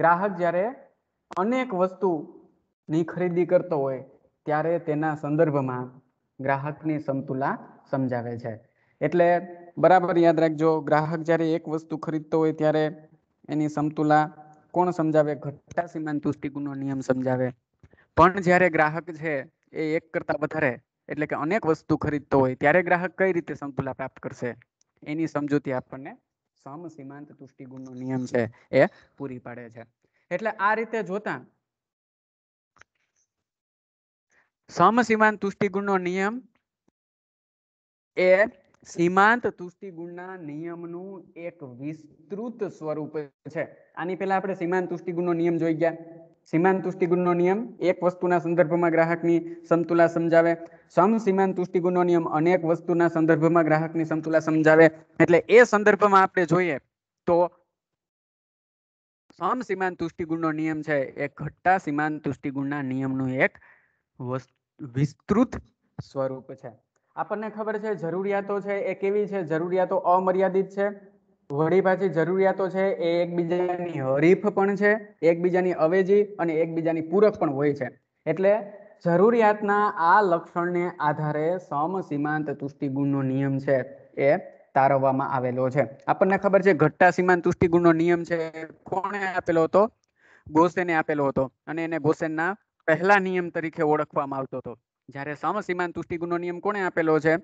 ગ્રાહક જ્યારે અનેક વસ્તુની ખરીદી કરતો હોય ત્યારે તેના સંદર્ભમાં ગ્રાહકની સમતુલા સમજાવે છે એટલે બરાબર યાદ રાખજો ગ્રાહક જ્યારે એક વસ્તુ ખરીદતો હોય ત્યારે એની સમતુલા કોણ સમજાવે ઘટતા સીમાંત તુષ્ટિગુણનો નિયમ સમજાવે પણ જ્યારે ગ્રાહક છે એ એક કરતા વધારે એટલે કે અનેક વસ્તુ ખરીદતો હોય ત્યારે ગ્રાહક કઈ રીતે સમતુલા પ્રાપ્ત કરશે એની સમજૂતી આપણને સમ સીમાંત તુષ્ટિગુણનો નિયમ છે એ પૂરી પાડે છે એટલે આ રીતે જોતા સમ સીમાંત તુષ્ટિગુણનો નિયમ એ સીમાંત તુષ્ટિગુણના નિયમનું એક વિસ્તૃત સ્વરૂપ છે આની પહેલા આપણે સીમાંત તુષ્ટિગુણનો નિયમ જોઈ ગયા સીમાંત તુષ્ટિગુણનો નિયમ એક વસ્તુના સંદર્ભમાં ગ્રાહકની સમતુલા સમજાવે સમ સીમાંત તુષ્ટિગુણનો નિયમ અનેક વસ્તુના સંદર્ભમાં ગ્રાહકની સમતુલા સમજાવે એટલે એ સંદર્ભમાં આપણે જોઈએ તો સમ સીમાંત તુષ્ટિગુણનો નિયમ છે એ ઘટ્ટા સીમાંત તુષ્ટિગુણના નિયમનું એક વિસ્તૃત સ્વરૂપ છે આપણને ખબર છે જરૂરિયાતો છે એ કેવી છે જરૂરિયાતો અમર્યાદિત છે વળી પાછી જરૂરિયાતો છે એ એકબીજાની હરીફ પણ છે એકબીજાની અવેજી અને એકબીજાની પૂરક પણ હોય છે એટલે જરૂરિયાતના આ લક્ષણને આધારે સમસીમાંત તુષ્ટિગુણનો નિયમ છે એ તારવવામાં આવેલો છે આપણને ખબર છે ઘટ્ટા સીમાંત તુષ્ટિગુણનો નિયમ છે કોણે આપેલો હતો ગોસેને આપેલો હતો અને એને ગોસેનના પહેલા નિયમ તરીકે ઓળખવામાં આવતો હતો જ્યારે સમસીમાંત તુષ્ટિગુણનો નિયમ કોણે આપેલો છે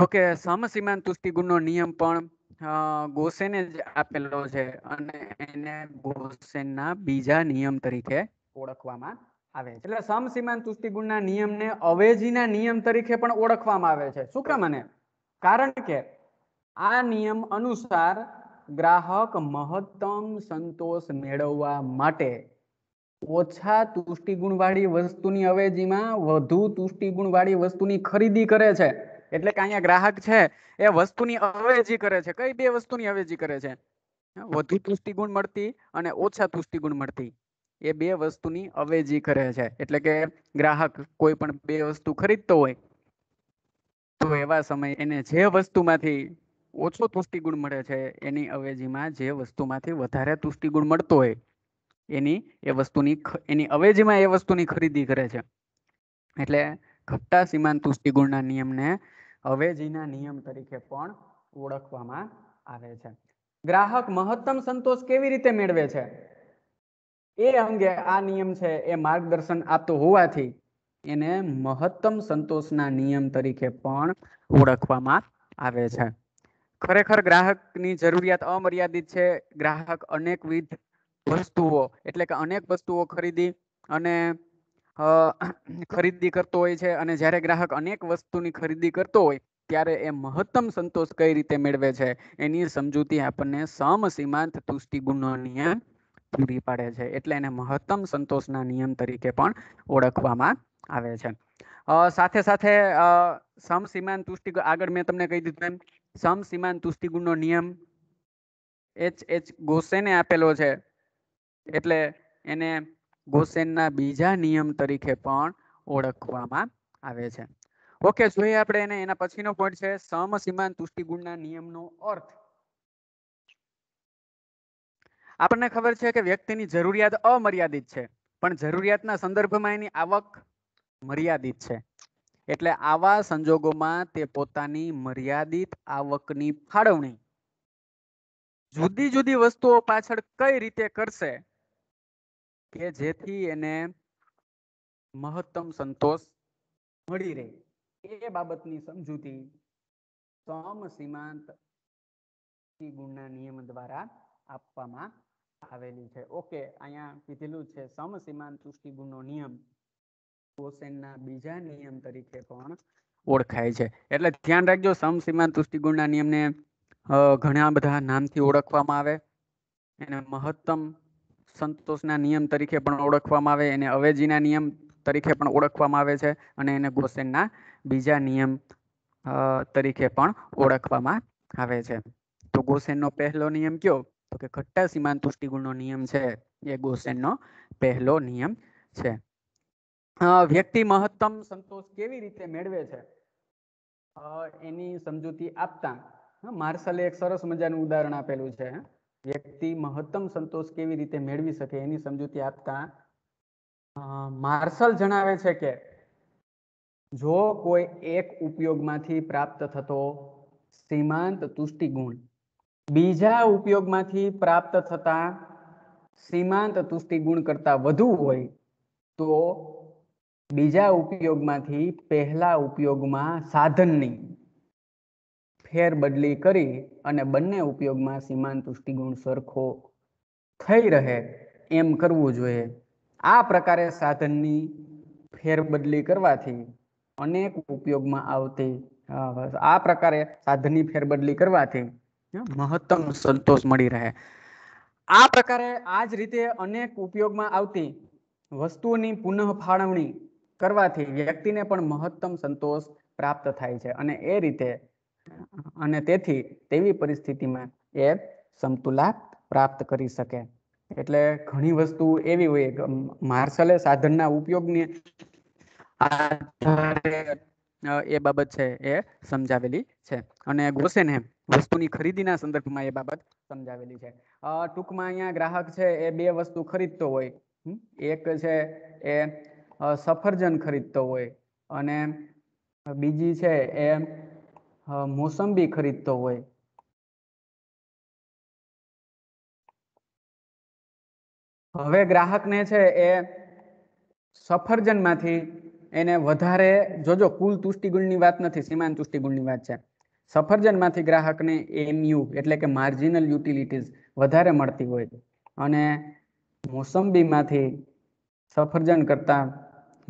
તો કે સમ સમસીમાંત તુષ્ટિગુણનો નિયમ પણ ગોસેને જ આપેલો છે અને એને ગોસેનના બીજા નિયમ તરીકે ઓળખવામાં આવે છે એટલે સમસીમાન તુષ્ટિગુણના નિયમને અવેજીના નિયમ તરીકે પણ ઓળખવામાં આવે છે શું કામ અને કારણ કે આ નિયમ અનુસાર ગ્રાહક મહત્તમ સંતોષ મેળવવા માટે ઓછા તુષ્ટિગુણવાળી વસ્તુની અવેજીમાં વધુ તુષ્ટિ તુષ્ટિગુણવાળી વસ્તુની ખરીદી કરે છે એટલે કે અહીંયા ગ્રાહક છે એ વસ્તુની અવેજી કરે છે કઈ બે વસ્તુની અવેજી કરે છે વધુ તુષ્ટિગુણ મળતી અને ઓછા તુષ્ટિગુણ મળતી એ બે વસ્તુની અવેજી કરે છે એટલે કે ગ્રાહક કોઈ પણ બે વસ્તુ ખરીદતો હોય તો એવા સમયે એને જે વસ્તુમાંથી ઓછો તુષ્ટિગુણ મળે છે એની અવેજીમાં જે વસ્તુમાંથી વધારે તુષ્ટિગુણ મળતો હોય એની એ વસ્તુની એની અવેજીમાં એ વસ્તુની ખરીદી કરે છે એટલે ઘટ્ટા સીમાંત તુષ્ટિગુણના નિયમને હવેજીના નિયમ તરીકે પણ ઓળખવામાં આવે છે ગ્રાહક મહત્તમ સંતોષ કેવી રીતે મેળવે છે એ અંગે આ નિયમ છે એ માર્ગદર્શન આપતો હોવાથી એને મહત્તમ સંતોષના નિયમ તરીકે પણ ઓળખવામાં આવે છે ખરેખર ગ્રાહકની જરૂરિયાત અમર્યાદિત છે ગ્રાહક અનેકવિધ વસ્તુઓ એટલે કે અનેક વસ્તુઓ ખરીદી અને ખરીદી કરતો હોય છે અને જ્યારે ગ્રાહક અનેક વસ્તુની ખરીદી કરતો હોય ત્યારે એ મહત્તમ સંતોષ કઈ રીતે મેળવે છે એની સમજૂતી આપણને સમસીમાંત તુષ્ટિ નિયમ પૂરી પાડે છે એટલે એને મહત્તમ સંતોષના નિયમ તરીકે પણ ઓળખવામાં આવે છે સાથે સાથે સમસીમાન તુષ્ટિ આગળ મેં તમને કહી દીધું એમ સમસીમાન તુષ્ટિગુણનો નિયમ એચ એચ ગોસેને આપેલો છે એટલે એને ગોસેનના બીજા નિયમ તરીકે પણ ઓળખવામાં આવે છે ઓકે જોઈએ આપણે એને એના પછીનો પોઈન્ટ છે સમસીમાન તુષ્ટિગુણના નિયમનો અર્થ આપણને ખબર છે કે વ્યક્તિની જરૂરિયાત અમર્યાદિત છે પણ જરૂરિયાતના સંદર્ભમાં એની આવક મર્યાદિત છે એટલે આવા સંજોગોમાં તે પોતાની મર્યાદિત આવકની ફાળવણી જુદી જુદી વસ્તુઓ પાછળ કઈ રીતે કરશે કે જેથી એને મહત્તમ સંતોષ મળી રહે એ બાબતની સમજૂતી સમ સીમાંત ગુણના નિયમ દ્વારા આપવામાં આવેલી છે ઓકે અહીંયા કીધેલું છે સમ સીમાંત તુષ્ટિ ગુણનો નિયમ કોસેનના બીજા નિયમ તરીકે પણ ઓળખાય છે એટલે ધ્યાન રાખજો સમ સીમાંત તુષ્ટિ ગુણના નિયમને ઘણા બધા નામથી ઓળખવામાં આવે એને મહત્તમ સંતોષના નિયમ તરીકે પણ ઓળખવામાં આવે એને અવેજીના નિયમ તરીકે પણ ઓળખવામાં આવે છે અને એને ગોસેનના બીજા નિયમ તરીકે પણ ઓળખવામાં આવે છે તો ગોસેનનો પહેલો નિયમ કયો તો કે ખટ્ટા સીમાંત તુષ્ટિગુણનો નિયમ છે એ ગોસેનનો પહેલો નિયમ છે વ્યક્તિ મહત્તમ સંતોષ કેવી રીતે મેળવે છે એની સમજૂતી આપતા માર્શલે એક સરસ મજાનું ઉદાહરણ આપેલું છે વ્યક્તિ મહત્તમ સંતોષ કેવી રીતે મેળવી શકે એની સમજૂતી આપતા માર્શલ જણાવે છે કે જો કોઈ એક ઉપયોગમાંથી પ્રાપ્ત થતો સીમાંત તુષ્ટિગુણ બીજા ઉપયોગમાંથી પ્રાપ્ત થતા સીમાંત તુષ્ટિગુણ કરતા વધુ હોય તો બીજા ઉપયોગમાંથી પહેલા ઉપયોગમાં સાધનની ફેરબદલી કરી અને બંને ઉપયોગમાં સીમાંત ગુણ સરખો થઈ રહે એમ કરવું જોઈએ આ પ્રકારે સાધનની ફેરબદલી કરવાથી અનેક ઉપયોગમાં આવતી આ પ્રકારે સાધનની ફેરબદલી કરવાથી મહત્તમ સંતોષ મળી રહે આ પ્રકારે આ જ રીતે અનેક ઉપયોગમાં આવતી વસ્તુઓની પુનઃ ફાળવણી કરવાથી વ્યક્તિને પણ મહત્તમ સંતોષ પ્રાપ્ત થાય છે અને એ રીતે અને તેથી તેવી પરિસ્થિતિમાં એ સમતુલા પ્રાપ્ત કરી શકે એટલે ઘણી વસ્તુ એવી હોય માર્શલે સાધનના ઉપયોગની એ બાબત છે એ સમજાવેલી છે અને ગોસેને વસ્તુની ખરીદીના સંદર્ભમાં એ બાબત સમજાવેલી છે ટૂંકમાં અહીંયા ગ્રાહક છે એ બે વસ્તુ ખરીદતો હોય એક છે એ સફરજન ખરીદતો હોય અને બીજી છે એ મોસંબી ખરીદતો હોય હવે ગ્રાહકને છે એ સફરજનમાંથી એને વધારે જોજો કુલ તુષ્ટિગુણની વાત નથી સીમાંત તુષ્ટિગુણની વાત છે સફરજનમાંથી ગ્રાહકને એમયુ એટલે કે માર્જિનલ યુટિલિટીઝ વધારે મળતી હોય અને મોસંબીમાંથી સફરજન કરતા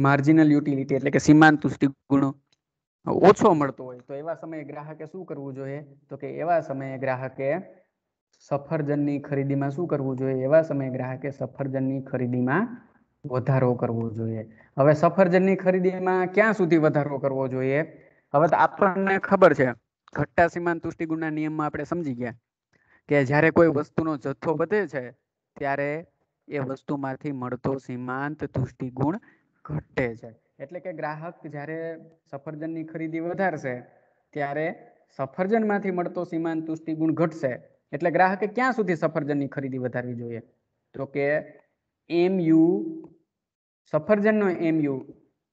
માર્જિનલ યુટિલિટી એટલે કે સીમાંત તુષ્ટિગુણો ઓછો મળતો હોય તો એવા સમયે ગ્રાહકે શું કરવું જોઈએ તો કે એવા સમયે ગ્રાહકે સફરજનની ખરીદીમાં શું કરવું જોઈએ એવા સમયે ગ્રાહકે સફરજનની ખરીદીમાં વધારો કરવો જોઈએ હવે સફરજનની ખરીદીમાં ક્યાં સુધી વધારો કરવો જોઈએ હવે તો આપણને ખબર છે ઘટ્ટા સીમાંત તુષ્ટિગુણના નિયમમાં આપણે સમજી ગયા કે જ્યારે કોઈ વસ્તુનો જથ્થો વધે છે ત્યારે એ વસ્તુમાંથી મળતો સીમાંત તુષ્ટિગુણ ઘટે છે એટલે કે ગ્રાહક જ્યારે સફરજનની ખરીદી વધારશે ત્યારે સફરજનમાંથી મળતો સીમાંત તુષ્ટિ ગુણ ઘટશે એટલે ગ્રાહકે ક્યાં સુધી સફરજનની ખરીદી વધારવી જોઈએ તો કે એમ યુ સફરજનનો એમયુ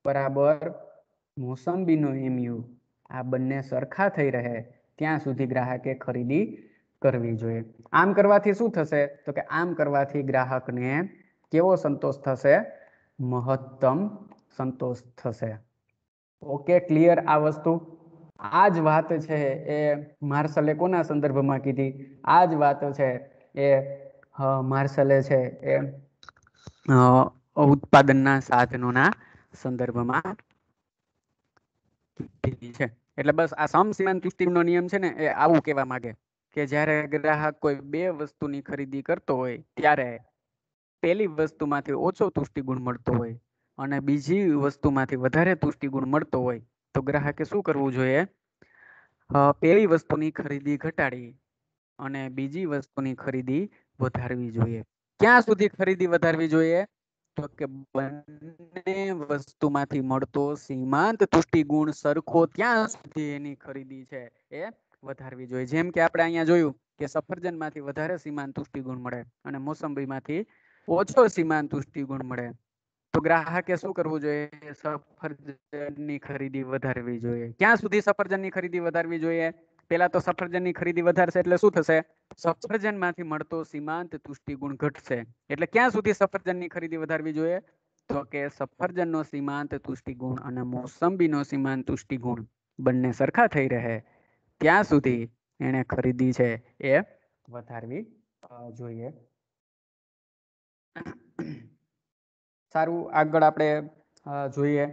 બરાબર મોસંબીનો એમયુ આ બંને સરખા થઈ રહે ત્યાં સુધી ગ્રાહકે ખરીદી કરવી જોઈએ આમ કરવાથી શું થશે તો કે આમ કરવાથી ગ્રાહકને કેવો સંતોષ થશે મહત્તમ સંતોષ થશે ઓકે ક્લિયર આ વસ્તુ આ જ વાત છે એ માર્શલે કોના સંદર્ભમાં કીધી આ જ વાત છે એ માર્શલે છે એ ઉત્પાદનના સાધનોના સંદર્ભમાં કીધી છે એટલે બસ આ સમસીમાંત વિસ્તીર્ણનો નિયમ છે ને એ આવું કહેવા માંગે કે જ્યારે ગ્રાહક કોઈ બે વસ્તુની ખરીદી કરતો હોય ત્યારે પહેલી વસ્તુમાંથી ઓછો તુષ્ટિગુણ મળતો હોય અને બીજી વસ્તુમાંથી વધારે તુષ્ટિગુણ મળતો હોય તો ગ્રાહકે શું કરવું જોઈએ પેલી વસ્તુની ખરીદી ઘટાડી અને બીજી વસ્તુની ખરીદી વધારવી જોઈએ ક્યાં સુધી ખરીદી વધારવી જોઈએ તો કે બંને વસ્તુમાંથી મળતો સીમાંત તુષ્ટિગુણ સરખો ત્યાં સુધી એની ખરીદી છે એ વધારવી જોઈએ જેમ કે આપણે અહીંયા જોયું કે સફરજનમાંથી વધારે સીમાંત તુષ્ટિગુણ મળે અને મોસંબીમાંથી ઓછો સીમાંત તુષ્ટિગુણ મળે તો ગ્રાહકે શું કરવું જોઈએ સફરજનની ખરીદી વધારવી જોઈએ ક્યાં સુધી સફરજનની ખરીદી વધારવી જોઈએ પેલા તો સફરજનની ખરીદી વધારશે એટલે શું થશે સફરજનમાંથી મળતો સીમાંત તુષ્ટિગુણ ઘટશે એટલે ક્યાં સુધી સફરજનની ખરીદી વધારવી જોઈએ તો કે સફરજનનો સીમાંત તુષ્ટિગુણ અને મોસંબીનો સીમાંત તુષ્ટિગુણ બંને સરખા થઈ રહે ત્યાં સુધી એને ખરીદી છે એ વધારવી જોઈએ સારું આગળ આપણે જોઈએ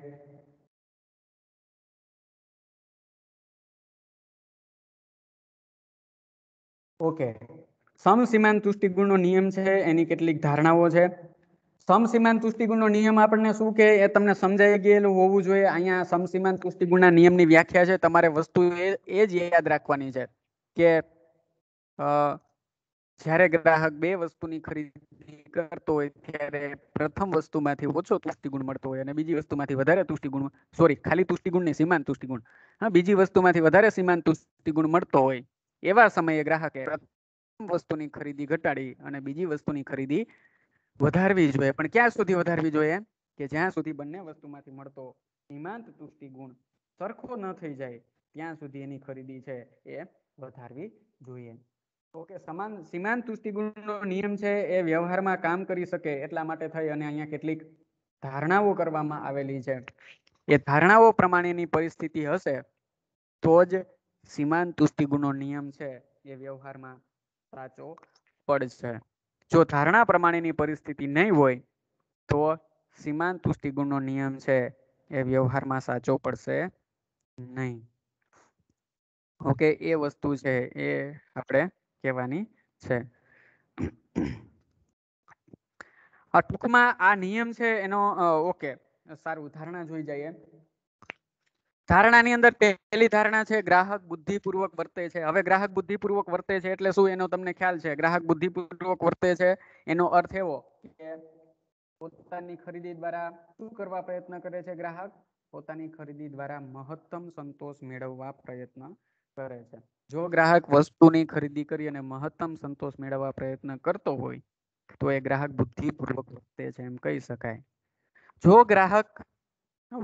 ઓકે સમસીમાન તુષ્ટિગુણનો નિયમ છે એની કેટલીક ધારણાઓ છે સમસીમાન તુષ્ટિગુણનો નિયમ આપણને શું કે એ તમને સમજાઈ ગયેલું હોવું જોઈએ અહીંયા સમસીમાન તુષ્ટિગુણના નિયમની વ્યાખ્યા છે તમારે વસ્તુ એ જ યાદ રાખવાની છે કે જ્યારે ગ્રાહક બે વસ્તુની ખરીદી કરતો હોય ત્યારે પ્રથમ વસ્તુમાંથી ઓછો તુષ્ટિગુણ મળતો હોય અને બીજી વસ્તુમાંથી વધારે તુષ્ટિગુણ સોરી ખાલી તુષ્ટિગુણ નહીં સીમાંત તુષ્ટિગુણ હા બીજી વસ્તુમાંથી વધારે સીમાંત તુષ્ટિગુણ મળતો હોય એવા સમયે ગ્રાહકે પ્રથમ વસ્તુની ખરીદી ઘટાડી અને બીજી વસ્તુની ખરીદી વધારવી જોઈએ પણ ક્યાં સુધી વધારવી જોઈએ કે જ્યાં સુધી બંને વસ્તુમાંથી મળતો સીમાંત તુષ્ટિગુણ સરખો ન થઈ જાય ત્યાં સુધી એની ખરીદી છે એ વધારવી જોઈએ ઓકે સમાન સીમાંત તુષ્ટિગુણનો નિયમ છે એ વ્યવહારમાં કામ કરી શકે એટલા માટે થઈ અને અહીંયા કેટલીક ધારણાઓ કરવામાં આવેલી છે એ ધારણાઓ પ્રમાણેની પરિસ્થિતિ હશે તો જ સીમાંત તુષ્ટિગુણનો નિયમ છે એ વ્યવહારમાં સાચો પડશે જો ધારણા પ્રમાણેની પરિસ્થિતિ નહીં હોય તો સીમાન તુષ્ટિગુણનો નિયમ છે એ વ્યવહારમાં સાચો પડશે નહીં ઓકે એ વસ્તુ છે એ આપણે કહેવાની છે ટૂંકમાં આ નિયમ છે એનો ઓકે સારું ધારણા જોઈ જઈએ ધારણાની અંદર પહેલી ધારણા છે ગ્રાહક બુદ્ધિપૂર્વક વર્તે છે હવે ગ્રાહક બુદ્ધિપૂર્વક વર્તે છે એટલે શું એનો તમને ખ્યાલ છે ગ્રાહક બુદ્ધિપૂર્વક વર્તે છે એનો અર્થ એવો કે પોતાની ખરીદી દ્વારા શું કરવા પ્રયત્ન કરે છે ગ્રાહક પોતાની ખરીદી દ્વારા મહત્તમ સંતોષ મેળવવા પ્રયત્ન કરે છે જો ગ્રાહક વસ્તુની ખરીદી કરી અને મહત્તમ સંતોષ મેળવવા પ્રયત્ન કરતો હોય તો એ ગ્રાહક બુદ્ધિપૂર્વક વર્તે છે એમ કહી શકાય જો ગ્રાહક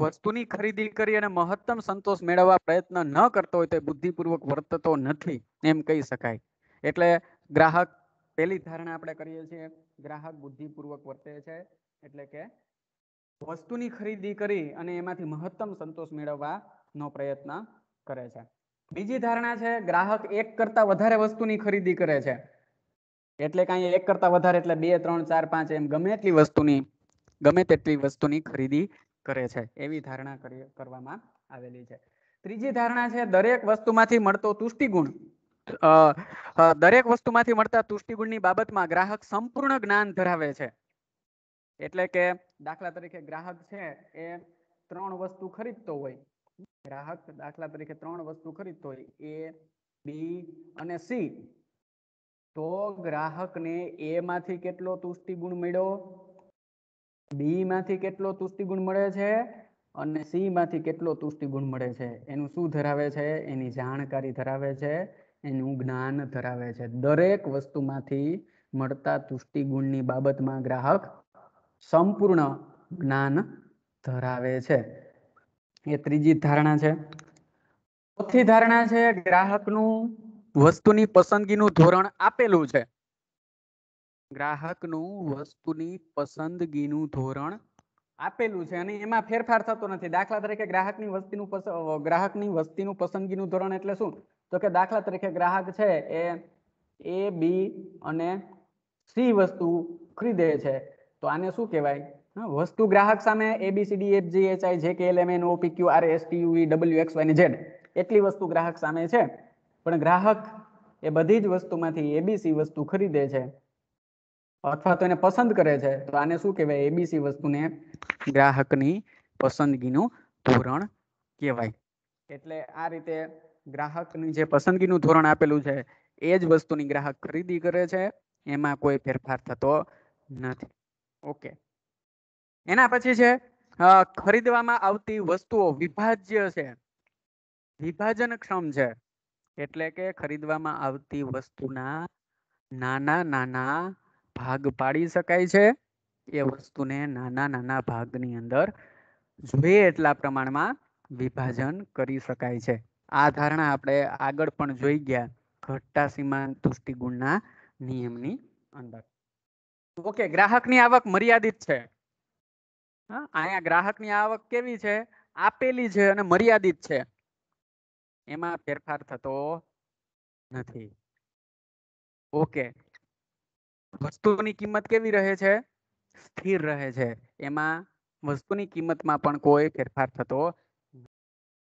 વસ્તુની ખરીદી કરી અને મહત્તમ સંતોષ મેળવવા પ્રયત્ન ન કરતો હોય તો બુદ્ધિપૂર્વક વર્તતો નથી એમ કહી શકાય એટલે ગ્રાહક પહેલી ધારણા આપણે કરીએ છીએ ગ્રાહક બુદ્ધિપૂર્વક વર્તે છે એટલે કે વસ્તુની ખરીદી કરી અને એમાંથી મહત્તમ સંતોષ મેળવવાનો પ્રયત્ન કરે છે બીજી ધારણા છે ગ્રાહક એક કરતા વધારે વસ્તુની ખરીદી કરે છે એટલે કાંઈ એક કરતા વધારે એટલે બે ત્રણ ચાર પાંચ એમ ગમે એટલી વસ્તુની ગમે તેટલી વસ્તુની ખરીદી કરે છે એવી ધારણા કરવામાં આવેલી છે ત્રીજી ધારણા છે દરેક વસ્તુમાંથી મળતો તુષ્ટિગુણ દરેક વસ્તુમાંથી મળતા તુષ્ટિગુણની બાબતમાં ગ્રાહક સંપૂર્ણ જ્ઞાન ધરાવે છે એટલે કે દાખલા તરીકે ગ્રાહક છે એ ત્રણ વસ્તુ ખરીદતો હોય ગ્રાહક દાખલા તરીકે ત્રણ વસ્તુ ખરીદતો હોય એ બી અને સી તો ગ્રાહકને એ માંથી કેટલો તુષ્ટિગુણ મળ્યો બી માંથી કેટલો તુષ્ટિગુણ મળે છે અને સી માંથી કેટલો તુષ્ટિગુણ મળે છે એનું શું ધરાવે છે એની જાણકારી ધરાવે છે એનું જ્ઞાન ધરાવે છે દરેક વસ્તુમાંથી મળતા તુષ્ટિ તુષ્ટિગુણની બાબતમાં ગ્રાહક સંપૂર્ણ જ્ઞાન ધરાવે છે એ ત્રીજી ધારણા છે ચોથી ધારણા છે ગ્રાહકનું વસ્તુની પસંદગીનું ધોરણ આપેલું છે ગ્રાહકનું વસ્તુની પસંદગીનું ધોરણ આપેલું છે અને એમાં ફેરફાર થતો નથી દાખલા તરીકે ગ્રાહકની વસ્તીનું ગ્રાહકની વસ્તીનું પસંદગીનું ધોરણ એટલે શું તો કે દાખલા તરીકે ગ્રાહક છે એ એ બી અને સી વસ્તુ ખરીદે છે તો આને શું કહેવાય વસ્તુ ગ્રાહક સામે A B C D F G H I J K L M N O P Q R S T U W X Y Z એટલી વસ્તુ ગ્રાહક સામે છે પણ ગ્રાહક એ બધી જ વસ્તુમાંથી એબીસી વસ્તુ ખરીદે છે અથવા તો એને પસંદ કરે છે તો આને શું કહેવાય એબીસી વસ્તુને ગ્રાહકની પસંદગીનું ધોરણ કહેવાય એટલે આ રીતે ગ્રાહકની જે પસંદગીનું ધોરણ આપેલું છે એ જ વસ્તુની ગ્રાહક ખરીદી કરે છે એમાં કોઈ ફેરફાર થતો નથી ઓકે એના પછી છે ખરીદવામાં આવતી વસ્તુઓ વિભાજ્ય છે વિભાજનક્ષમ છે એટલે કે ખરીદવામાં આવતી વસ્તુના નાના નાના ભાગ પાડી શકાય છે એ વસ્તુને નાના નાના ભાગની અંદર જોઈએ એટલા પ્રમાણમાં વિભાજન કરી શકાય છે આ ધારણા આપણે આગળ પણ જોઈ ગયા ઘટતા સીમા તુષ્ટિગુણના નિયમની અંદર ઓકે ગ્રાહકની આવક મર્યાદિત છે અહીંયા ગ્રાહકની આવક કેવી છે આપેલી છે અને મર્યાદિત છે એમાં ફેરફાર થતો નથી ઓકે વસ્તુની કિંમત કેવી રહે છે સ્થિર રહે છે એમાં વસ્તુની કિંમતમાં પણ કોઈ ફેરફાર થતો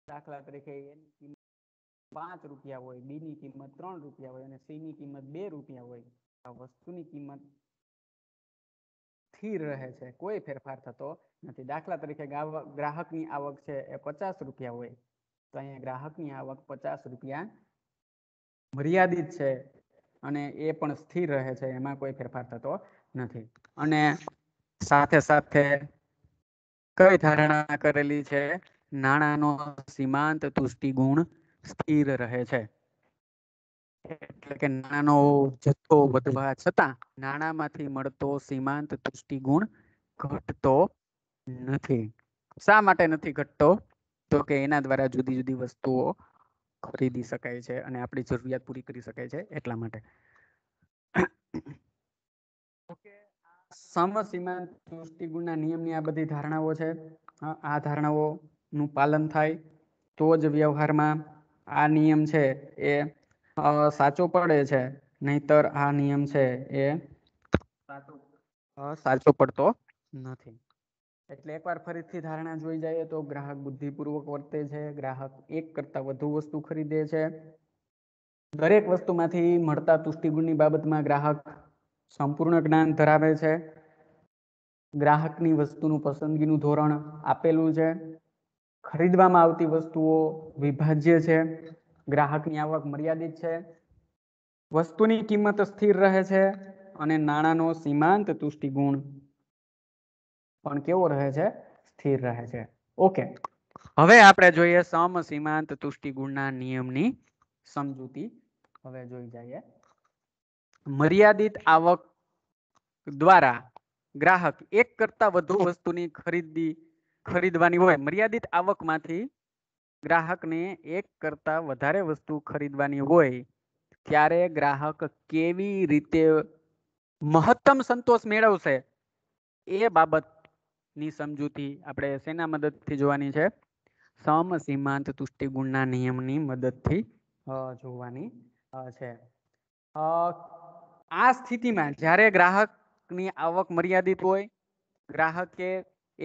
દાખલા તરીકે એની કિંમત પાંચ રૂપિયા હોય બી ની કિંમત ત્રણ રૂપિયા હોય અને સી ની કિંમત બે રૂપિયા હોય આ વસ્તુની કિંમત સ્થિર રહે છે કોઈ ફેરફાર થતો નથી દાખલા તરીકે ગ્રાહકની આવક છે એ પચાસ રૂપિયા હોય તો અહીંયા ગ્રાહકની આવક પચાસ રૂપિયા મર્યાદિત છે અને એ પણ સ્થિર રહે છે એમાં કોઈ ફેરફાર થતો નથી અને સાથે સાથે કઈ ધારણા કરેલી છે નાણાંનો સીમાંત તુષ્ટિગુણ સ્થિર રહે છે એટલે કે નાણાંનો જથ્થો વધવા છતાં નાણાંમાંથી મળતો સીમાંત તુષ્ટિગુણ ઘટતો નથી શા માટે નથી ઘટતો તો કે એના દ્વારા જુદી જુદી વસ્તુઓ ખરીદી શકાય છે અને આપણી જરૂરિયાત પૂરી કરી શકાય છે એટલા માટે સમસીમાંત નિયમની આ બધી ધારણાઓ છે આ ધારણાઓનું પાલન થાય તો જ વ્યવહારમાં આ નિયમ છે એ સાચો પડે છે નહીતર આ નિયમ છે એ સાચો પડતો નથી એટલે એકવાર ફરીથી ધારણા જોઈ જઈએ તો ગ્રાહક બુદ્ધિપૂર્વક વર્તે છે ગ્રાહક એક કરતા વધુ વસ્તુ ખરીદે છે દરેક વસ્તુમાંથી મળતા તુષ્ટિગુણની બાબતમાં ગ્રાહક સંપૂર્ણ જ્ઞાન ધરાવે છે ગ્રાહકની વસ્તુનું પસંદગીનું ધોરણ આપેલું છે ખરીદવામાં આવતી વસ્તુઓ વિભાજ્ય છે ગ્રાહકની આવક મર્યાદિત છે વસ્તુની કિંમત સ્થિર રહે છે અને નાણાંનો સીમાંત તુષ્ટિગુણ પણ કેવો રહે છે સ્થિર રહે છે ઓકે હવે આપણે જોઈએ સમ સીમાંત તુષ્ટિગુણના નિયમની સમજૂતી હવે જોઈ જઈએ મર્યાદિત આવક દ્વારા ગ્રાહક એક કરતા વધુ વસ્તુની ખરીદી ખરીદવાની હોય મર્યાદિત આવકમાંથી ગ્રાહકને એક કરતા વધારે વસ્તુ ખરીદવાની હોય ત્યારે ગ્રાહક કેવી રીતે મહત્તમ સંતોષ મેળવશે એ બાબત ની સમજૂતી આપણે શેના મદદથી જોવાની છે સમ સમસીમાંત તુષ્ટિગુણના નિયમની મદદથી જોવાની છે આ સ્થિતિમાં જ્યારે ગ્રાહકની આવક મર્યાદિત હોય ગ્રાહકે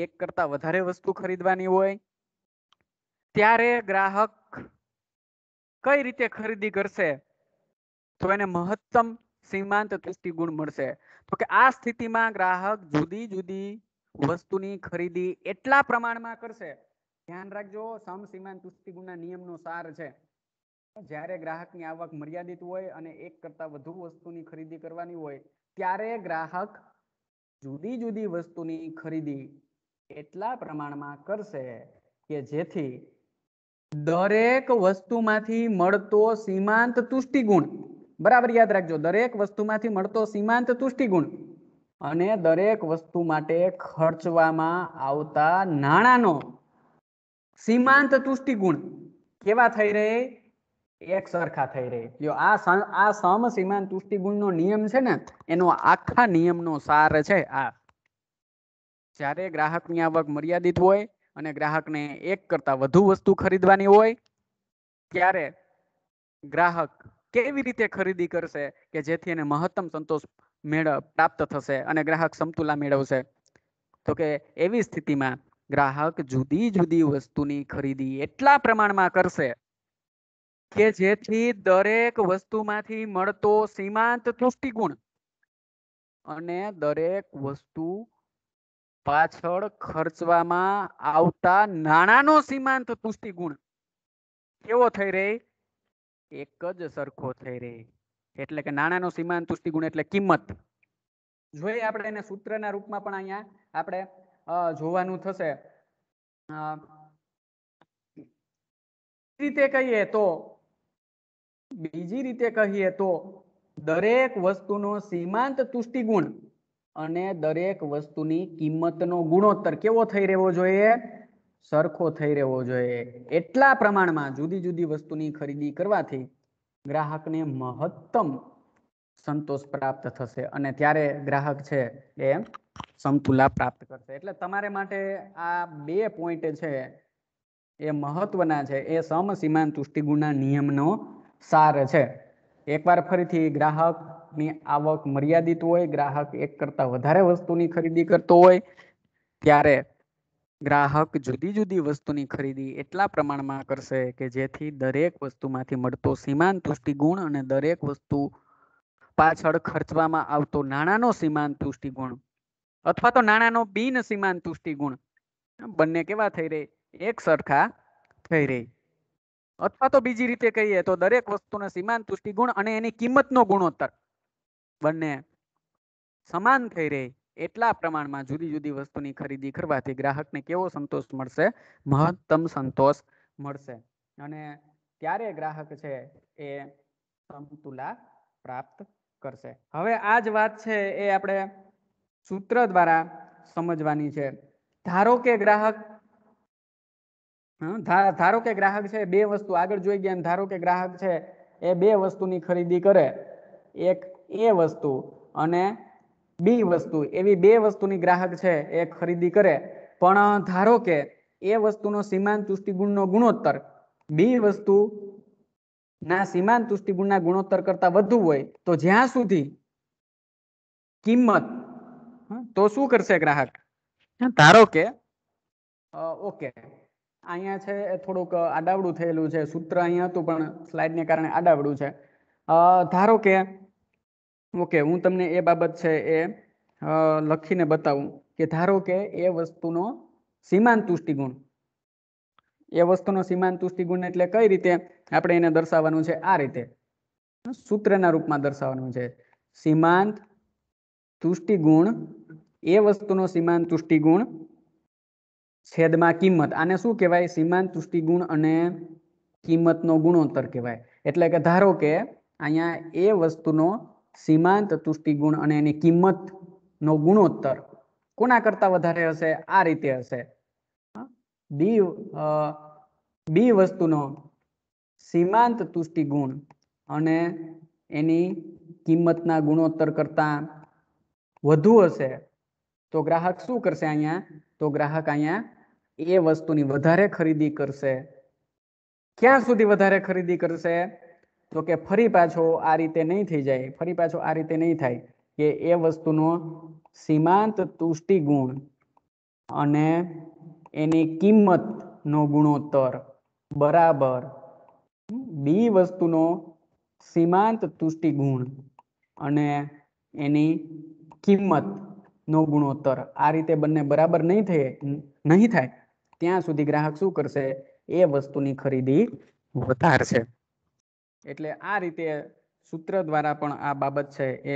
એક કરતા વધારે વસ્તુ ખરીદવાની હોય ત્યારે ગ્રાહક કઈ રીતે ખરીદી કરશે તો એને મહત્તમ સીમાંત ગુણ મળશે તો કે આ સ્થિતિમાં ગ્રાહક જુદી જુદી વસ્તુની ખરીદી એટલા પ્રમાણમાં કરશે ધ્યાન રાખજો સમસીમાંત તુષ્ટિગુણના નિયમનો સાર છે જ્યારે ગ્રાહકની આવક મર્યાદિત હોય અને એક કરતાં વધુ વસ્તુની ખરીદી કરવાની હોય ત્યારે ગ્રાહક જુદી જુદી વસ્તુની ખરીદી એટલા પ્રમાણમાં કરશે કે જેથી દરેક વસ્તુમાંથી મળતો સીમાંત તુષ્ટિ ગુણ બરાબર યાદ રાખજો દરેક વસ્તુમાંથી મળતો સીમાંત તુષ્ટિ ગુણ અને દરેક વસ્તુ માટે ખર્ચવામાં આવતા નાણાંનો સીમાંત તુષ્ટિગુણ કેવા થઈ રહે એક સરખા થઈ રહે જો આ આ સમ સીમાંત તુષ્ટિગુણનો નિયમ છે ને એનો આખા નિયમનો સાર છે આ જ્યારે ગ્રાહકની આવક મર્યાદિત હોય અને ગ્રાહકને એક કરતા વધુ વસ્તુ ખરીદવાની હોય ત્યારે ગ્રાહક કેવી રીતે ખરીદી કરશે કે જેથી એને મહત્તમ સંતોષ મેળ પ્રાપ્ત થશે અને ગ્રાહક સમતુલા મેળવશે તો કે એવી સ્થિતિમાં ગ્રાહક જુદી જુદી વસ્તુની ખરીદી એટલા પ્રમાણમાં કરશે કે જેથી દરેક વસ્તુમાંથી મળતો સીમાંત તુષ્ટિગુણ અને દરેક વસ્તુ પાછળ ખર્ચવામાં આવતા નાણાંનો સીમાંત તુષ્ટિગુણ કેવો થઈ રહે એક જ સરખો થઈ રહે એટલે કે નાણાંનો સીમાંત ગુણ એટલે કિંમત જોઈએ આપણે એને સૂત્રના રૂપમાં પણ અહીંયા આપણે જોવાનું થશે રીતે કહીએ તો બીજી રીતે કહીએ તો દરેક વસ્તુનો સીમાંત ગુણ અને દરેક વસ્તુની કિંમતનો ગુણોત્તર કેવો થઈ રહેવો જોઈએ સરખો થઈ રહેવો જોઈએ એટલા પ્રમાણમાં જુદી જુદી વસ્તુની ખરીદી કરવાથી ગ્રાહકને મહત્તમ સંતોષ પ્રાપ્ત થશે અને ત્યારે ગ્રાહક છે એ સમતુલા પ્રાપ્ત કરશે એટલે તમારે માટે આ બે પોઈન્ટ છે એ મહત્વના છે એ સમસીમાન તુષ્ટિગુણના નિયમનો સાર છે એકવાર ફરીથી ગ્રાહકની આવક મર્યાદિત હોય ગ્રાહક એક કરતાં વધારે વસ્તુની ખરીદી કરતો હોય ત્યારે ગ્રાહક જુદી જુદી વસ્તુની ખરીદી એટલા પ્રમાણમાં કરશે કે જેથી દરેક વસ્તુમાંથી મળતો સીમાંત ગુણ અને દરેક વસ્તુ પાછળ ખર્ચવામાં આવતો નાણાંનો તુષ્ટિ ગુણ અથવા તો નાણાંનો બિન સીમાંત ગુણ બંને કેવા થઈ રહી એક સરખા થઈ રહી અથવા તો બીજી રીતે કહીએ તો દરેક વસ્તુનો સીમાંત ગુણ અને એની કિંમતનો ગુણોત્તર બંને સમાન થઈ રહી એટલા પ્રમાણમાં જુદી જુદી વસ્તુની ખરીદી કરવાથી ગ્રાહકને કેવો સંતોષ મળશે મહત્તમ સંતોષ મળશે અને ત્યારે ગ્રાહક છે એ સમતુલા પ્રાપ્ત કરશે હવે આ જ વાત છે એ આપણે સૂત્ર દ્વારા સમજવાની છે ધારો કે ગ્રાહક ધારો કે ગ્રાહક છે બે વસ્તુ આગળ જોઈ ગયા ધારો કે ગ્રાહક છે એ બે વસ્તુની ખરીદી કરે એક એ વસ્તુ અને બી વસ્તુ એવી બે વસ્તુની ગ્રાહક છે એ ખરીદી કરે પણ ધારો કે એ વસ્તુનો સીમાંત તુષ્ટિગુણનો ગુણોત્તર બી વસ્તુ ના સીમાંત તુષ્ટિગુણના ગુણોત્તર કરતા વધુ હોય તો જ્યાં સુધી કિંમત તો શું કરશે ગ્રાહક ધારો કે ઓકે અહીંયા છે થોડુંક આડાવડું થયેલું છે સૂત્ર અહીંયા હતું પણ સ્લાઇડને કારણે આડાવડું છે ધારો કે ઓકે હું તમને એ બાબત છે એ લખીને બતાવું કે ધારો કે એ વસ્તુનો સીમાંત ગુણ એ વસ્તુનો સીમાંત તુષ્ટિગુણ એટલે કઈ રીતે આપણે એને દર્શાવવાનું છે આ રીતે સૂત્રના રૂપમાં દર્શાવવાનું છે સીમાંત તુષ્ટિ ગુણ એ વસ્તુનો સીમાંત ગુણ છેદમાં કિંમત આને શું કહેવાય સીમાંત ગુણ અને કિંમતનો ગુણોત્તર કહેવાય એટલે કે ધારો કે અહીંયા એ વસ્તુનો સીમાંત તુષ્ટિ ગુણ અને એની કિંમતનો ગુણોત્તર કોના કરતા વધારે હશે આ રીતે હશે બી બી વસ્તુનો સીમાંત તુષ્ટિ ગુણ અને એની કિંમતના ગુણોત્તર કરતા વધુ હશે તો ગ્રાહક શું કરશે અહીંયા તો ગ્રાહક અહીંયા એ વસ્તુની વધારે ખરીદી કરશે ક્યાં સુધી વધારે ખરીદી કરશે તો કે ફરી પાછો આ રીતે નહીં થઈ જાય ફરી પાછો આ રીતે નહીં થાય કે એ વસ્તુનો સીમાંત તુષ્ટિ ગુણ અને એની કિંમતનો ગુણોત્તર બરાબર બી વસ્તુનો સીમાંત તુષ્ટિ ગુણ અને એની કિંમતનો ગુણોત્તર આ રીતે બંને બરાબર નહીં થાય નહીં થાય ત્યાં સુધી ગ્રાહક શું કરશે એ વસ્તુની ખરીદી વધારશે એટલે આ રીતે સૂત્ર દ્વારા પણ આ બાબત છે એ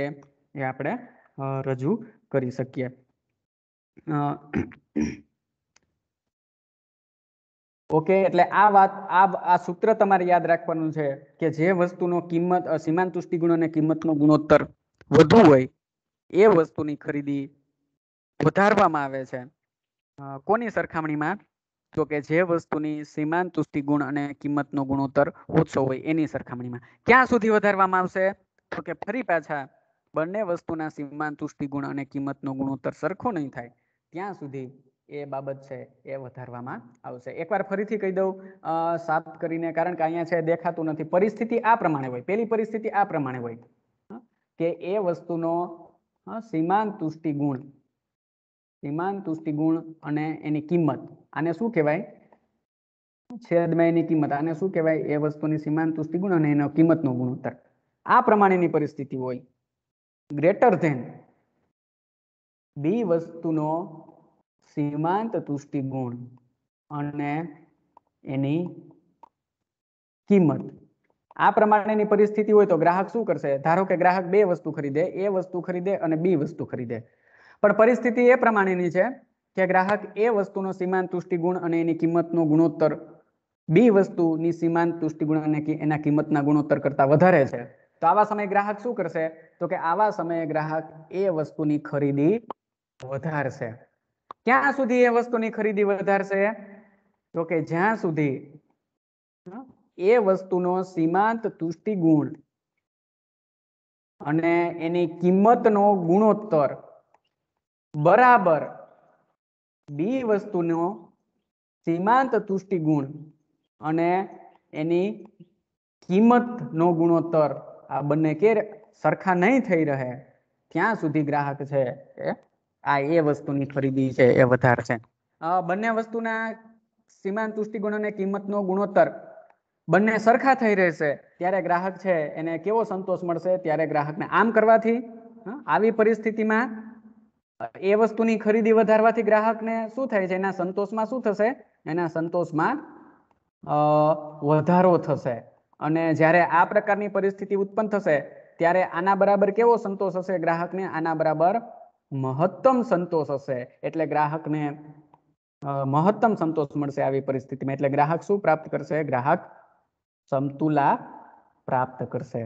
એ આપણે રજૂ કરી શકીએ ઓકે એટલે આ વાત આ સૂત્ર તમારે યાદ રાખવાનું છે કે જે વસ્તુનો કિંમત સીમાંત ગુણ અને કિંમતનો ગુણોત્તર વધુ હોય એ વસ્તુની ખરીદી વધારવામાં આવે છે કોની સરખામણીમાં તો કે જે વસ્તુની સીમાંત તુષ્ટિ ગુણ અને કિંમતનો ગુણોત્તર ઓછો હોય એની સરખામણીમાં ક્યાં સુધી વધારવામાં આવશે તો કે ફરી પાછા બંને વસ્તુના સીમાંત તુષ્ટિ ગુણ અને કિંમતનો ગુણોત્તર સરખો નહીં થાય ત્યાં સુધી એ બાબત છે એ વધારવામાં આવશે એકવાર ફરીથી કહી દઉં સાફ કરીને કારણ કે અહીંયા છે દેખાતું નથી પરિસ્થિતિ આ પ્રમાણે હોય પેલી પરિસ્થિતિ આ પ્રમાણે હોય કે એ વસ્તુનો સીમાંત તુષ્ટિ ગુણ સીમાંત તુષ્ટિગુણ અને એની કિંમત આને શું કહેવાય છેદમાં એની કિંમત આને શું કહેવાય એ વસ્તુની સીમાંત તુષ્ટિગુણ અને એનો કિંમતનો ગુણોત્તર આ પ્રમાણેની પરિસ્થિતિ હોય ગ્રેટર ધેન બી વસ્તુનો સીમાંત તુષ્ટિગુણ અને એની કિંમત આ પ્રમાણેની પરિસ્થિતિ હોય તો ગ્રાહક શું કરશે ધારો કે ગ્રાહક બે વસ્તુ ખરીદે એ વસ્તુ ખરીદે અને બી વસ્તુ ખરીદે પણ પરિસ્થિતિ એ પ્રમાણેની છે કે ગ્રાહક એ વસ્તુનો સીમાંત તુષ્ટિગુણ અને એની કિંમતનો ગુણોત્તર બી વસ્તુની સીમાંત તુષ્ટિગુણ અને એના કિંમતના ગુણોત્તર કરતા વધારે છે તો આવા સમયે ગ્રાહક શું કરશે તો કે આવા સમયે ગ્રાહક એ વસ્તુની ખરીદી વધારશે ક્યાં સુધી એ વસ્તુની ખરીદી વધારશે તો કે જ્યાં સુધી એ વસ્તુનો સીમાંત તુષ્ટિગુણ અને એની કિંમતનો ગુણોત્તર બરાબર બી વસ્તુનો સીમાંત ગુણ અને એની કિંમતનો ગુણોત્તર આ બંને કે સરખા નહીં થઈ રહે ત્યાં સુધી ગ્રાહક છે એ આ એ વસ્તુની ખરીદી છે એ વધારે છે બંને વસ્તુના સીમાંત ગુણ અને કિંમતનો ગુણોત્તર બંને સરખા થઈ રહેશે ત્યારે ગ્રાહક છે એને કેવો સંતોષ મળશે ત્યારે ગ્રાહકને આમ કરવાથી આવી પરિસ્થિતિમાં એ વસ્તુની ખરીદી વધારવાથી ગ્રાહકને શું થાય છે એના સંતોષમાં શું થશે એના સંતોષમાં વધારો થશે અને જ્યારે આ પ્રકારની પરિસ્થિતિ ઉત્પન્ન થશે ત્યારે આના બરાબર કેવો સંતોષ હશે ગ્રાહકને આના બરાબર મહત્તમ સંતોષ હશે એટલે ગ્રાહકને મહત્તમ સંતોષ મળશે આવી પરિસ્થિતિમાં એટલે ગ્રાહક શું પ્રાપ્ત કરશે ગ્રાહક સમતુલા પ્રાપ્ત કરશે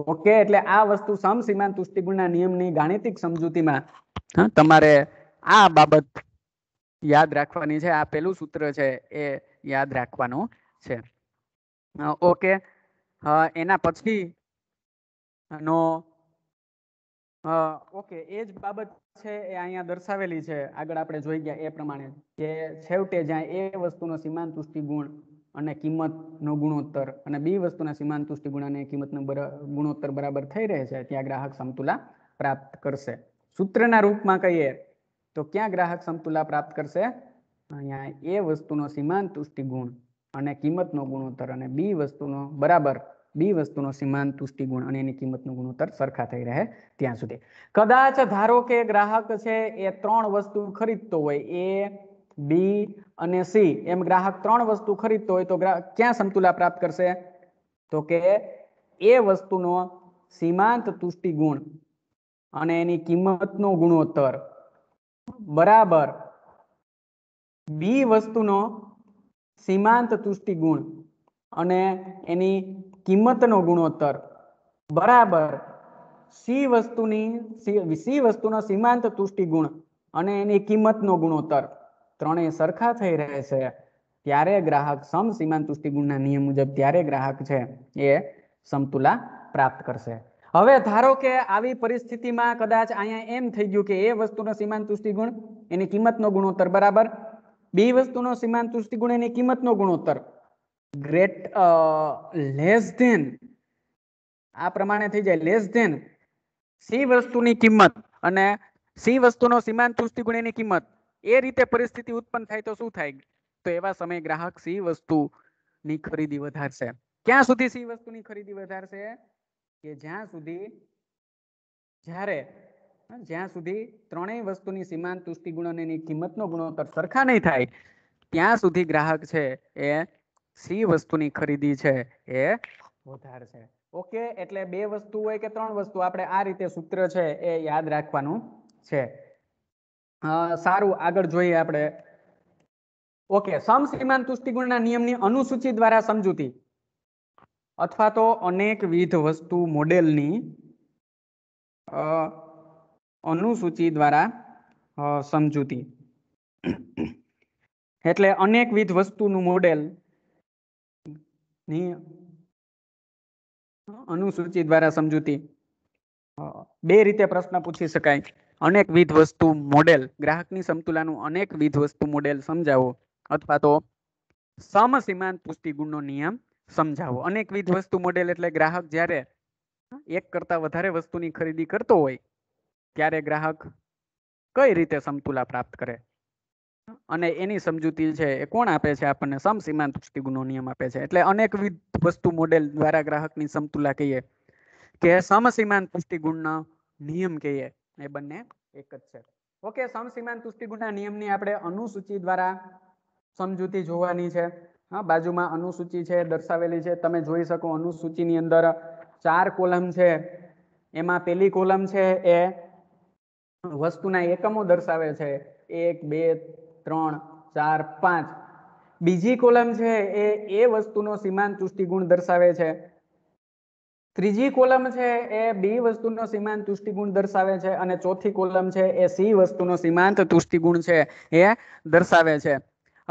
ઓકે એટલે આ વસ્તુ સમસીમાંત તુષ્ટિગુણના નિયમની ગાણિતિક સમજૂતીમાં તમારે આ બાબત યાદ રાખવાની છે આ પેલું સૂત્ર છે એ યાદ રાખવાનું છે ઓકે એના પછી નો ઓકે એ જ બાબત છે એ અહીંયા દર્શાવેલી છે આગળ આપણે જોઈ ગયા એ પ્રમાણે કે છેવટે જ્યાં એ વસ્તુનો સીમાંત તુષ્ટિગુણ અને કિંમતનો ગુણોત્તર અને બે વસ્તુના સીમાંત તુષ્ટિ અને કિંમતનો ગુણોત્તર બરાબર થઈ રહે છે ત્યાં ગ્રાહક સમતુલા પ્રાપ્ત કરશે સૂત્રના રૂપમાં કહીએ તો ક્યાં ગ્રાહક સમતુલા પ્રાપ્ત કરશે અહીંયા એ વસ્તુનો સીમાંત તુષ્ટિ ગુણ અને કિંમતનો ગુણોત્તર અને બી વસ્તુનો બરાબર બી વસ્તુનો સીમાંત તુષ્ટિ ગુણ અને એની કિંમતનો ગુણોત્તર સરખા થઈ રહે ત્યાં સુધી કદાચ ધારો કે ગ્રાહક છે એ ત્રણ વસ્તુ ખરીદતો હોય એ બી અને સી એમ ગ્રાહક ત્રણ વસ્તુ ખરીદતો હોય તો ક્યાં સંતુલા પ્રાપ્ત કરશે તો કે એ વસ્તુનો સીમાંત તુષ્ટિ ગુણ અને એની કિંમતનો ગુણોત્તર બરાબર બી વસ્તુનો સીમાંત તુષ્ટિ ગુણ અને એની કિંમતનો ગુણોત્તર બરાબર સી વસ્તુની સી વસ્તુનો સીમાંત તુષ્ટિ ગુણ અને એની કિંમતનો ગુણોત્તર ત્રણેય સરખા થઈ રહે છે ત્યારે ગ્રાહક સમસીમાંત તુષ્ટિગુણના નિયમ મુજબ ત્યારે ગ્રાહક છે એ સમતુલા પ્રાપ્ત કરશે હવે ધારો કે આવી પરિસ્થિતિમાં કદાચ અહીંયા એમ થઈ ગયું કે એ વસ્તુનો સીમાંત તુષ્ટિગુણ એની કિંમતનો ગુણોત્તર બરાબર બી વસ્તુનો સીમાંત તુષ્ટિગુણ એની કિંમતનો ગુણોત્તર ગ્રેટ લેસ ધેન આ પ્રમાણે થઈ જાય લેસ ધેન સી વસ્તુની કિંમત અને સી વસ્તુનો સીમાંત તુષ્ટિગુણ એની કિંમત એ રીતે પરિસ્થિતિ ઉત્પન્ન થાય તો શું થાય તો એવા સમયે ગ્રાહક સી વસ્તુની ખરીદી વધારશે ક્યાં સુધી સી વસ્તુની ખરીદી વધારશે કે જ્યાં સુધી જ્યારે જ્યાં સુધી ત્રણેય વસ્તુની સીમાંત તુષ્ટિ ગુણ કિંમતનો ગુણોત્તર સરખા નહીં થાય ત્યાં સુધી ગ્રાહક છે એ સી વસ્તુની ખરીદી છે એ વધારશે ઓકે એટલે બે વસ્તુ હોય કે ત્રણ વસ્તુ આપણે આ રીતે સૂત્ર છે એ યાદ રાખવાનું છે સારું આગળ જોઈએ આપણે ઓકે સમ સમસીમાન તુષ્ટિગુણના નિયમની અનુસૂચિ દ્વારા સમજૂતી અથવા તો અનેકવિધ વસ્તુ મોડેલની અનુસૂચિ દ્વારા સમજૂતી એટલે અનેકવિધ વસ્તુનું મોડેલ ની અનુસૂચિ દ્વારા સમજૂતી બે રીતે પ્રશ્ન પૂછી શકાય અનેકવિધ વસ્તુ મોડેલ ગ્રાહકની સમતુલાનું અનેકવિધ વસ્તુ મોડેલ સમજાવો અથવા તો સમસીમાંત પુષ્ટિગુણનો નિયમ સમજાવો અનેકવિધ વસ્તુ મોડેલ એટલે ગ્રાહક જ્યારે એક કરતા વધારે વસ્તુની ખરીદી કરતો હોય ત્યારે ગ્રાહક કઈ રીતે સમતુલા પ્રાપ્ત કરે અને એની સમજૂતી છે એ કોણ આપે છે આપણને પુષ્ટિ ગુણનો નિયમ આપે છે એટલે અનેકવિધ વસ્તુ મોડેલ દ્વારા ગ્રાહકની સમતુલા કહીએ કે સમસીમાંત પુષ્ટિગુણનો નિયમ કહીએ એ બંને એક જ છે ઓકે સમસીમાન તુષ્ટિગુણના નિયમની આપણે અનુસૂચિ દ્વારા સમજૂતી જોવાની છે હા બાજુમાં અનુસૂચિ છે દર્શાવેલી છે તમે જોઈ શકો અનુસૂચિની અંદર ચાર કોલમ છે એમાં પેલી કોલમ છે એ વસ્તુના એકમો દર્શાવે છે એક બે ત્રણ ચાર પાંચ બીજી કોલમ છે એ એ વસ્તુનો સીમાંત તુષ્ટિગુણ દર્શાવે છે ત્રીજી કોલમ છે એ બી વસ્તુનો સીમાંત તુષ્ટિગુણ દર્શાવે છે અને ચોથી કોલમ છે એ સી વસ્તુનો સીમાંત તુષ્ટિગુણ છે એ દર્શાવે છે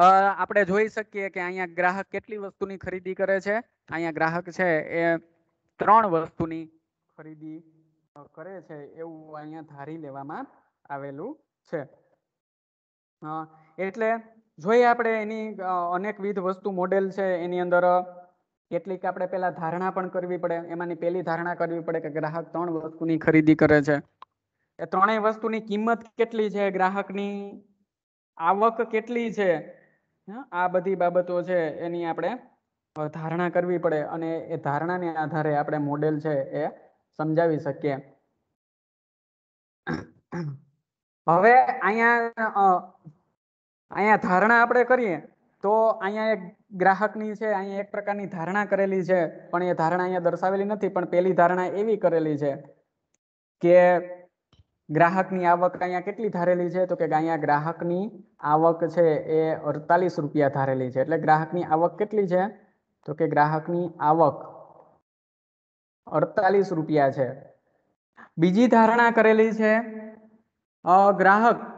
આપણે જોઈ શકીએ કે અહીંયા ગ્રાહક કેટલી વસ્તુની ખરીદી કરે છે અહીંયા ગ્રાહક છે એ ત્રણ વસ્તુની ખરીદી કરે છે એવું અહીંયા ધારી લેવામાં આવેલું છે એટલે જોઈએ આપણે એની અનેકવિધ વસ્તુ મોડેલ છે એની અંદર કેટલીક આપણે પહેલા ધારણા પણ કરવી પડે એમાંની પહેલી ધારણા કરવી પડે કે ગ્રાહક ત્રણ વસ્તુની ખરીદી કરે છે એ ત્રણેય વસ્તુની કિંમત કેટલી છે ગ્રાહકની આવક કેટલી છે આ બધી બાબતો છે એની આપણે ધારણા કરવી પડે અને એ ધારણાને આધારે આપણે મોડેલ છે એ સમજાવી શકીએ હવે અહીંયા અહીંયા ધારણા આપણે કરીએ તો અહીંયા એક ગ્રાહકની છે અહીંયા એક પ્રકારની ધારણા કરેલી છે પણ એ ધારણા અહીંયા દર્શાવેલી નથી પણ પેલી ધારણા એવી કરેલી છે કે ગ્રાહકની આવક અહીંયા કેટલી ધારેલી છે તો કે અહીંયા ગ્રાહકની આવક છે એ અડતાલીસ રૂપિયા ધારેલી છે એટલે ગ્રાહકની આવક કેટલી છે તો કે ગ્રાહકની આવક અડતાલીસ રૂપિયા છે બીજી ધારણા કરેલી છે ગ્રાહક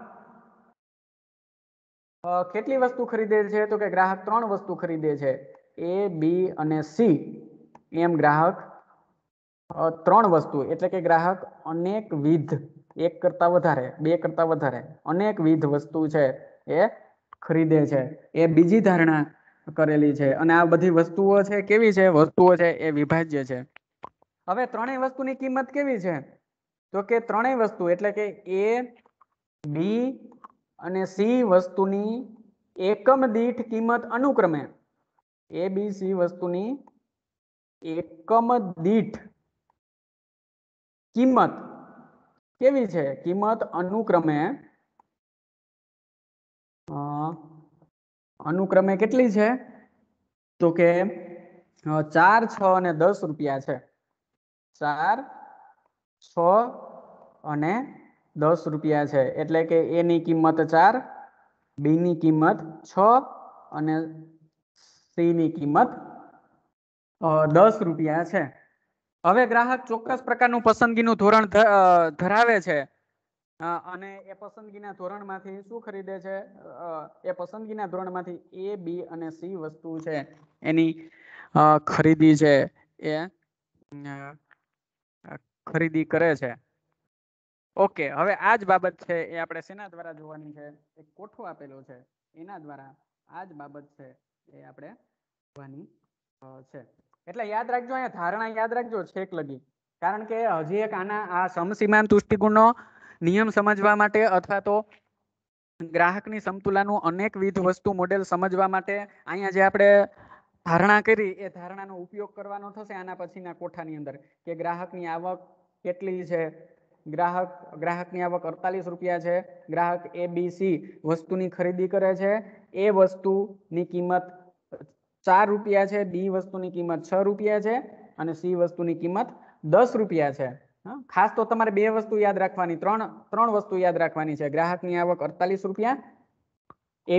કેટલી વસ્તુ ખરીદે છે તો કે ગ્રાહક ત્રણ વસ્તુ ખરીદે છે એ બી અને સી એમ ગ્રાહક ત્રણ વસ્તુ એટલે કે ગ્રાહક અનેકવિધ એક કરતા વધારે બે કરતા વધારે અનેકવિધ વસ્તુ છે એ ખરીદે છે એ બીજી ધારણા કરેલી છે અને આ બધી વસ્તુઓ છે કેવી છે વસ્તુઓ છે એ વિભાજ્ય છે હવે ત્રણેય વસ્તુની કિંમત કેવી છે તો કે ત્રણેય વસ્તુ એટલે કે એ બી અને સી વસ્તુની એકમ દીઠ કિંમત અનુક્રમે એ બી સી વસ્તુની એકમ દીઠ કિંમત કેવી છે કિંમત અનુક્રમે અનુક્રમે કેટલી છે તો કે ચાર છ અને દસ રૂપિયા છે ચાર છ અને દસ રૂપિયા છે એટલે કે એની કિંમત ચાર બીની કિંમત છ અને સીની કિંમત દસ રૂપિયા છે હવે ગ્રાહક ચોક્કસ પ્રકારનું પસંદગીનું ધોરણ ધરાવે છે અને એ પસંદગીના ધોરણમાંથી શું ખરીદે છે એ પસંદગીના ધોરણમાંથી એ બી અને સી વસ્તુ છે એની ખરીદી છે એ ખરીદી કરે છે ઓકે હવે આ જ બાબત છે એ આપણે શેના દ્વારા જોવાની છે એક કોઠો આપેલો છે એના દ્વારા આ જ બાબત છે એ આપણે જોવાની છે એટલે યાદ રાખજો અહીંયા ધારણા યાદ રાખજો છેક લગી કારણ કે હજી એક આના આ સમસીમાન તુષ્ટિગુણનો નિયમ સમજવા માટે અથવા તો ગ્રાહકની સમતુલાનું અનેકવિધ વસ્તુ મોડેલ સમજવા માટે અહીંયા જે આપણે ધારણા કરી એ ધારણાનો ઉપયોગ કરવાનો થશે આના પછીના કોઠાની અંદર કે ગ્રાહકની આવક કેટલી છે ગ્રાહક ગ્રાહકની આવક અડતાલીસ રૂપિયા છે ગ્રાહક એ બી સી વસ્તુની ખરીદી કરે છે એ વસ્તુની કિંમત ચાર રૂપિયા છે બી વસ્તુની કિંમત છ રૂપિયા છે અને સી વસ્તુની કિંમત દસ રૂપિયા છે ખાસ તો તમારે બે વસ્તુ યાદ રાખવાની ત્રણ ત્રણ વસ્તુ યાદ રાખવાની છે ગ્રાહકની આવક અડતાલીસ રૂપિયા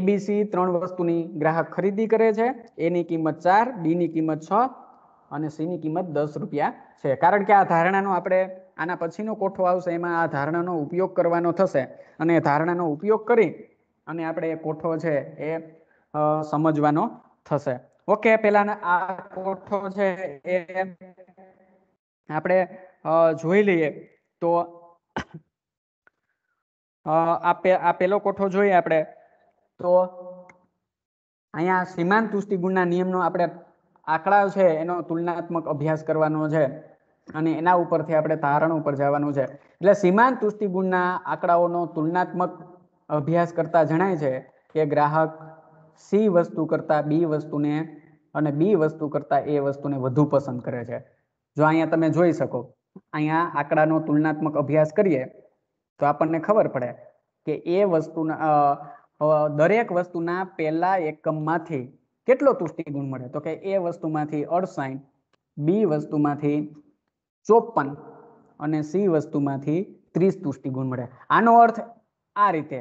એબીસી ત્રણ વસ્તુની ગ્રાહક ખરીદી કરે છે એની કિંમત ચાર બીની કિંમત છ અને સીની કિંમત દસ રૂપિયા છે કારણ કે આ ધારણાનો આપણે આના પછીનો કોઠો આવશે એમાં આ ધારણાનો ઉપયોગ કરવાનો થશે અને ધારણાનો ઉપયોગ કરી અને આપણે એ કોઠો છે એ સમજવાનો થશે ઓકે પેલા આ કોઠો છે એ આપણે જોઈ લઈએ તો આ પેલો કોઠો જોઈએ આપણે તો અહીંયા સીમાંત તુષ્ટિ ગુણના નિયમનો આપણે આંકડા છે એનો તુલનાત્મક અભ્યાસ કરવાનો છે અને એના ઉપરથી આપણે તારણ ઉપર જવાનું છે એટલે સીમાંત ગુણના આંકડાઓનો તુલનાત્મક અભ્યાસ કરતા જણાય છે કે ગ્રાહક સી વસ્તુ કરતા બી વસ્તુને અને બી વસ્તુ કરતા એ વસ્તુને વધુ પસંદ કરે છે જો અહીંયા તમે જોઈ શકો અહીંયા આંકડાનો તુલનાત્મક અભ્યાસ કરીએ તો આપણને ખબર પડે કે એ વસ્તુના દરેક વસ્તુના પહેલા એકમમાંથી કેટલો ગુણ મળે તો કે એ વસ્તુમાંથી અડસાઈ બી વસ્તુમાંથી ચોપન અને સી વસ્તુમાંથી ત્રીસ તુષ્ટિગુણ મળે આનો અર્થ આ રીતે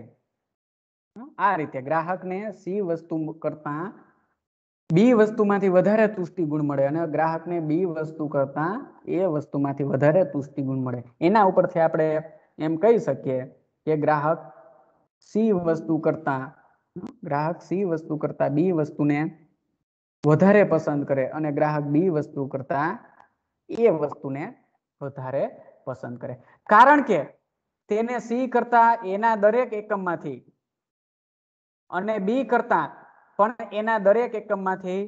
આ રીતે ગ્રાહકને સી વસ્તુ કરતા બી વસ્તુમાંથી વધારે તુષ્ટિગુણ મળે અને ગ્રાહકને બી વસ્તુ કરતા એ વસ્તુમાંથી વધારે તુષ્ટિગુણ મળે એના ઉપરથી આપણે એમ કહી શકીએ કે ગ્રાહક સી વસ્તુ કરતા ગ્રાહક સી વસ્તુ કરતા બી વસ્તુને વધારે પસંદ કરે અને ગ્રાહક બી વસ્તુ કરતા એ વસ્તુને વધારે પસંદ કરે કારણ કે તેને સી કરતા એના દરેક એકમમાંથી અને બી કરતા પણ એના દરેક એકમમાંથી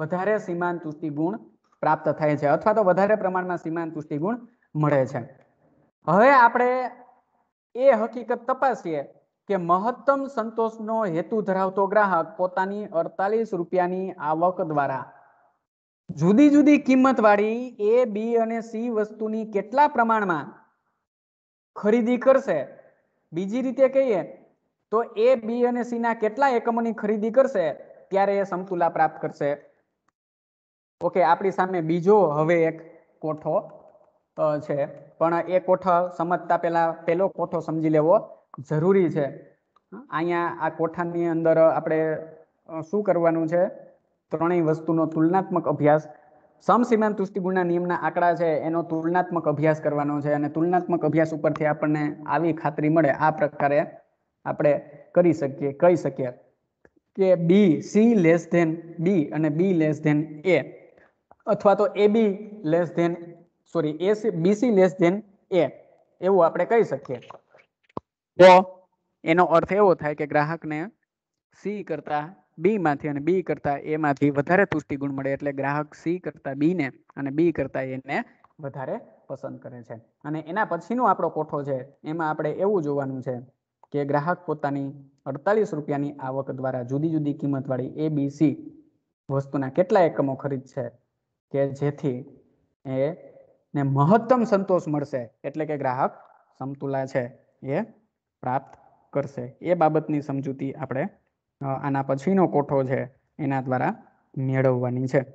વધારે સીમાંત તુષ્ટિ ગુણ પ્રાપ્ત થાય છે અથવા તો વધારે પ્રમાણમાં સીમાંત તુષ્ટિ ગુણ મળે છે હવે આપણે એ હકીકત તપાસીએ કે મહત્તમ સંતોષનો હેતુ ધરાવતો ગ્રાહક પોતાની અડતાલીસ રૂપિયાની આવક દ્વારા જુદી જુદી કિંમતવાળી એ બી અને સી વસ્તુની કેટલા પ્રમાણમાં ખરીદી કરશે બીજી રીતે કહીએ તો એ બી અને સી ના કેટલા એકમોની ખરીદી કરશે ત્યારે એ સમતુલા પ્રાપ્ત કરશે ઓકે આપણી સામે બીજો હવે એક કોઠો છે પણ એ કોઠો સમજતા પહેલા પહેલો કોઠો સમજી લેવો જરૂરી છે અહીંયા આ કોઠાની અંદર આપણે શું કરવાનું છે ત્રણેય વસ્તુનો તુલનાત્મક અભ્યાસ સમસીમાંત તુષ્ટિગુણના નિયમના આંકડા છે એનો તુલનાત્મક અભ્યાસ કરવાનો છે અને તુલનાત્મક અભ્યાસ ઉપરથી આપણને આવી ખાતરી મળે આ પ્રકારે આપણે કરી શકીએ કહી શકીએ કે B C less than B અને બી લેસ ધેન એ અથવા તો A B less than sorry A B C less than A એવું આપણે કહી શકીએ તો એનો અર્થ એવો થાય કે ગ્રાહકને સી કરતા બીમાંથી અને બી કરતાં એમાંથી માંથી વધારે તુષ્ટિગુણ મળે એટલે ગ્રાહક સી કરતાં બી ને અને બી કરતાં એને વધારે પસંદ કરે છે અને એના પછીનો આપણો કોઠો છે એમાં આપણે એવું જોવાનું છે કે ગ્રાહક પોતાની અડતાલીસ રૂપિયાની આવક દ્વારા જુદી જુદી કિંમતવાળી એ બી સી વસ્તુના કેટલા એકમો ખરીદશે કે જેથી એ ને મહત્તમ સંતોષ મળશે એટલે કે ગ્રાહક સમતુલા છે એ પ્રાપ્ત કરશે એ બાબતની સમજૂતી આપણે આના પછીનો કોઠો છે એના દ્વારા મેળવવાની છે